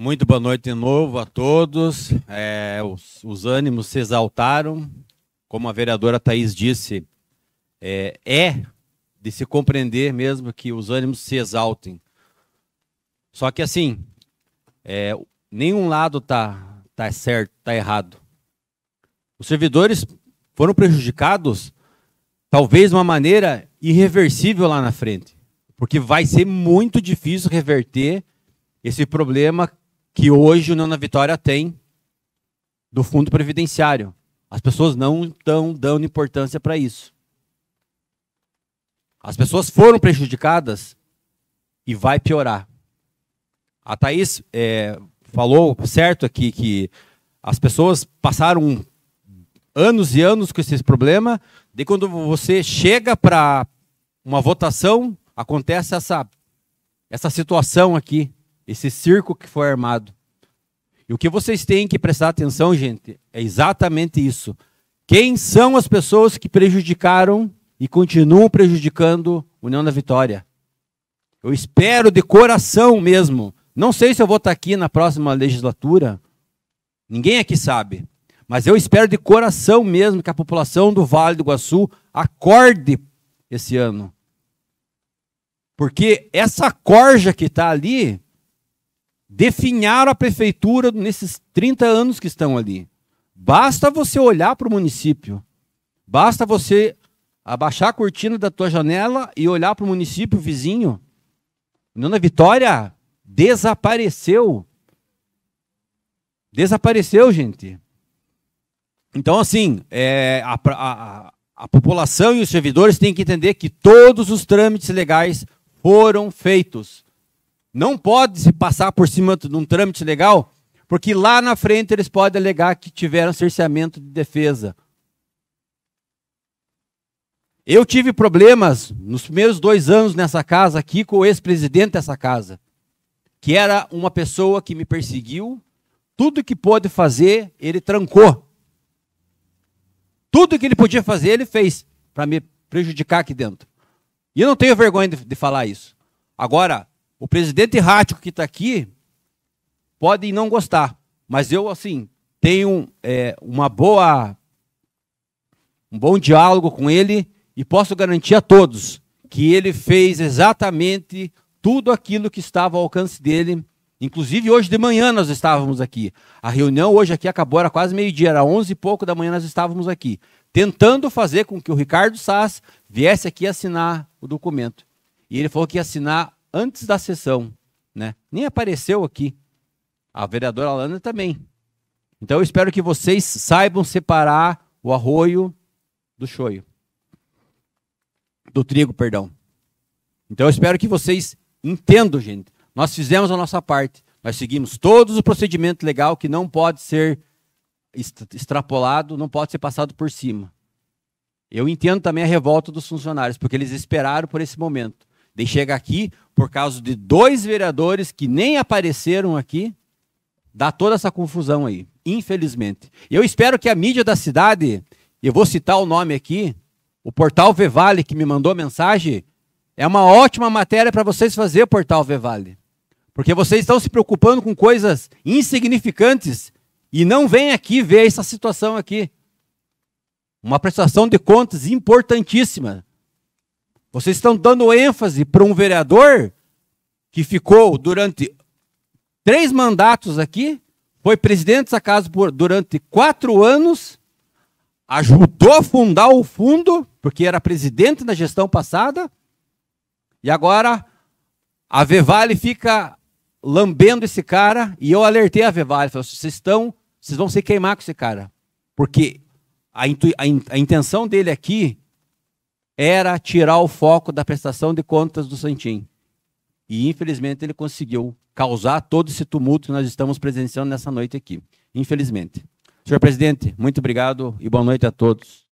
Muito boa noite de novo a todos. É, os, os, ânimos se exaltaram. Como a vereadora Thaís disse, é, é de se compreender mesmo que os ânimos se exaltem. Só que assim, é, nenhum lado tá, tá certo, tá errado. Os servidores foram prejudicados, talvez de uma maneira irreversível lá na frente, porque vai ser muito difícil reverter esse problema que hoje o Nona Vitória tem do fundo previdenciário. As pessoas não estão dando importância para isso. As pessoas foram prejudicadas e vai piorar. A Thaís é, falou certo aqui que as pessoas passaram anos e anos com esse problema. Daí quando você chega para uma votação, acontece essa, essa situação aqui esse circo que foi armado. E o que vocês têm que prestar atenção, gente, é exatamente isso. Quem são as pessoas que prejudicaram e continuam prejudicando União da Vitória? Eu espero de coração mesmo. Não sei se eu vou estar aqui na próxima legislatura. Ninguém aqui sabe. Mas eu espero de coração mesmo que a população do Vale do Iguaçu acorde esse ano. Porque essa corja que está ali definharam a prefeitura nesses 30 anos que estão ali. Basta você olhar para o município. Basta você abaixar a cortina da tua janela e olhar para o município vizinho. Nona Vitória desapareceu. Desapareceu, gente. Então, assim, é, a, a, a população e os servidores têm que entender que todos os trâmites legais foram feitos. Não pode se passar por cima de um trâmite legal, porque lá na frente eles podem alegar que tiveram cerceamento de defesa. Eu tive problemas nos primeiros dois anos nessa casa aqui com o ex-presidente dessa casa, que era uma pessoa que me perseguiu. Tudo que pôde fazer, ele trancou. Tudo que ele podia fazer, ele fez para me prejudicar aqui dentro. E eu não tenho vergonha de, de falar isso. Agora, o presidente Rático que está aqui pode não gostar, mas eu, assim, tenho é, uma boa. um bom diálogo com ele e posso garantir a todos que ele fez exatamente tudo aquilo que estava ao alcance dele. Inclusive, hoje de manhã nós estávamos aqui. A reunião hoje aqui acabou, era quase meio-dia, era onze e pouco da manhã nós estávamos aqui, tentando fazer com que o Ricardo Sass viesse aqui assinar o documento. E ele falou que ia assinar antes da sessão, né? Nem apareceu aqui. A vereadora Alana também. Então eu espero que vocês saibam separar o arroio do choio. Do trigo, perdão. Então eu espero que vocês entendam, gente. Nós fizemos a nossa parte. Nós seguimos todos o procedimento legal que não pode ser extrapolado, não pode ser passado por cima. Eu entendo também a revolta dos funcionários, porque eles esperaram por esse momento de chega aqui por causa de dois vereadores que nem apareceram aqui, dá toda essa confusão aí, infelizmente. Eu espero que a mídia da cidade, eu vou citar o nome aqui, o portal Vevale que me mandou mensagem, é uma ótima matéria para vocês fazer, portal Vevale. Porque vocês estão se preocupando com coisas insignificantes e não vem aqui ver essa situação aqui. Uma prestação de contas importantíssima. Vocês estão dando ênfase para um vereador que ficou durante três mandatos aqui, foi presidente dessa casa por, durante quatro anos, ajudou a fundar o fundo, porque era presidente na gestão passada, e agora a Vevale fica lambendo esse cara, e eu alertei a Vevale, falei, vocês estão, vocês vão se queimar com esse cara, porque a, a, a intenção dele aqui era tirar o foco da prestação de contas do Santim. E infelizmente ele conseguiu causar todo esse tumulto que nós estamos presenciando nessa noite aqui. Infelizmente. Senhor presidente, muito obrigado e boa noite a todos.